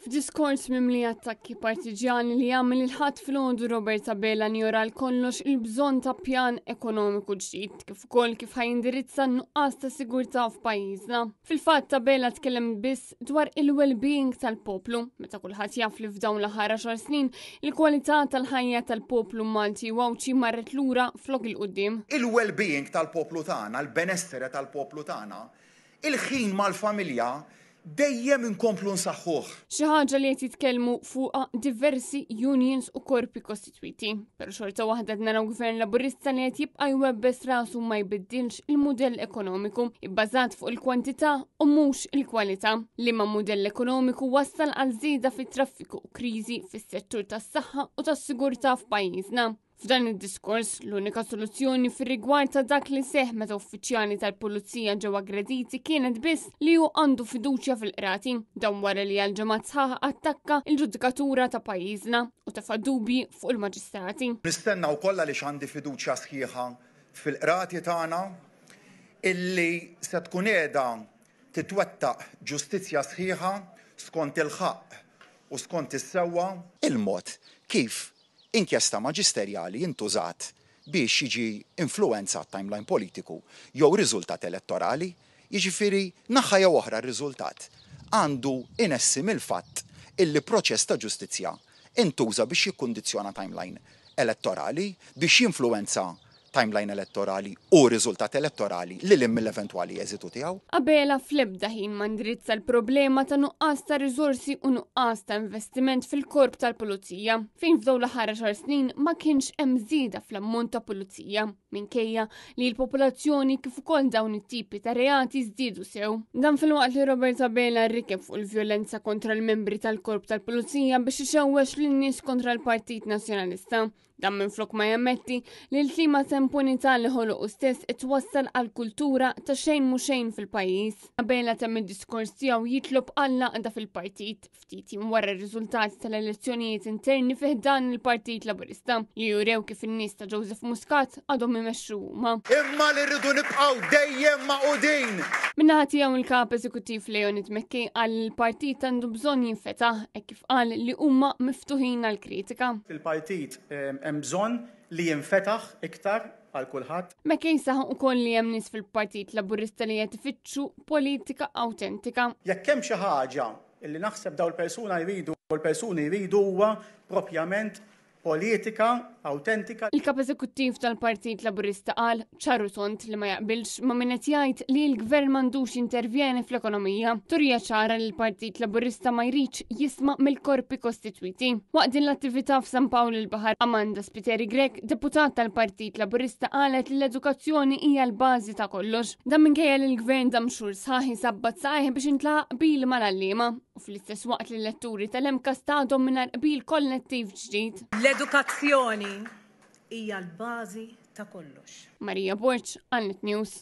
F'diskors li attakki partiġjani li jagħmel il-ħadd fil-ħodu Robert Abela njora l-kollox il-bżonn ta' pjan ekonomiku ġdid kif ukoll kif ħajindirizza nuqqas ta' sigurtà f'pajjiżna. Fil-fatt Abela tkellem biss dwar il-well-being tal-poplu, meta kulħadd jaf li f'dawn l-aħħar xar snin il-kwalità tal-ħajja tal-poplu Malti wawċi marret lura flok il-qudiem. Il-well-being tal-poplu tagħna, il-benessere tal-poplu tagħna, il-ħin mal-familja dejjem inkomplu nsaħħuħ. Xi ħaġa li qed jitkellmu fuqha diversi unions u korpi kostitwiti. Per xorta waħda naraw gvern laburista li qed jibqa' jwebbes rasu ma jbiddilx il-mudell ekonomiku bbażat fuq il-kwantità u mhux il-kwalità. Liema mudell ekonomiku wassal għal żieda fit-traffiku u kriżi fis-settur tas-saħħa u tas-sigurtà f'pajjiżna. F'dan id-diskors l-unika soluzzjoni fir-rigward ta' dak li seħ meta uffiċjali tal-pulizija ġew aggrediti kienet biss li hu għandu fiduċja fil-qrati dan wara li għal ġemat sħaħ attakka l ġudikatura ta' pajjiżna u ta' dubi fuq il-maġistrati. Nistenna wkoll li għandi fiduċja sħiħa fil-qrati tagħna illi se tkun qiegħda titwettaq ġustizzja sħiħa skont il-ħaq u skont is-sewwa il-mod kif inkjesta maġisterjali jintużat biex jiġi influenza timeline politiku jew riżultat elettorali, jiġifieri naħħa jew oħra r-riżultat. Għandu inessim il-fatt illi proċess ta' ġustizzja intuża biex jikkondizjona timeline elettorali biex jinfluenza timeline elettorali u riżultat elettorali li l mill-eventwali eżitu tiegħu. Qabela fl ħin mandrizza l-problema ta' nuqqas ta' riżorsi u nuqqas ta' investiment fil-korp tal-pulizija fejn f'daw ħara xar snin ma kienx hemm fl-ammont ta' pulizija minkejja li l-popolazzjoni kif ukoll dawn it-tipi ta' reati żdiedu sew. Dan fil-waqt li Roberta Abela rikef u l vjolenza kontra l-membri tal-korp tal-pulizija biex ixewwex lin-nies kontra l-Partit Nazzjonalista Dan minn flok ma jammetti li l-klima tempunità li u stess itwassal għal kultura ta' xejn mu xejn fil-pajis. Għabela ta' id-diskors tiegħu jitlob għalla għanda fil-partit ftit wara r-riżultati tal-elezzjonijiet interni fih dan il-Partit Laburista li jurew kif in-nies ta' Joseph Muscat għadhom imexxu huma. Imma li rridu nibqgħu dejjem ma' Minna ħati tiegħu il-kap eżekutiv Leonid Mekki għal il-partit għandu bżonn jinfetaħ e kif qal li huma miftuħin għal kritika. Il-partit hemm bżonn li jinfetaħ iktar għal kulħadd. McCain saħu ukoll li hemm nies fil-Partit Laburista li qed politika autentika. Jekk hemm xi ħaġa illi naħseb daw l persuna jridu u l-persuni jridu huwa propjament politika autentika. Il-kap eżekuttiv tal-Partit Laburista qal ċarru sont li ma jaqbilx ma minnet jgħid li l-gvern mandux intervjeni fl-ekonomija. Turija ċara li l-Partit Laburista ma jriċ jisma' mill-korpi kostitwiti. Waqt din l-attività f'San Pawl il-Bahar Amanda Spiteri Grek, deputat tal-Partit Laburista qalet li l-edukazzjoni hija l-bażi ta' kollox. Dan minkejja li l-gvern damxur sħaħi sabbat sħaħi biex intlaq bil mal-allima u fl-istess waqt li l-letturi tal-emka stadhom minn qbil kollettiv ġdid. L-edukazzjoni hija l-bażi ta' kollox. Marija Borċ, Annet News.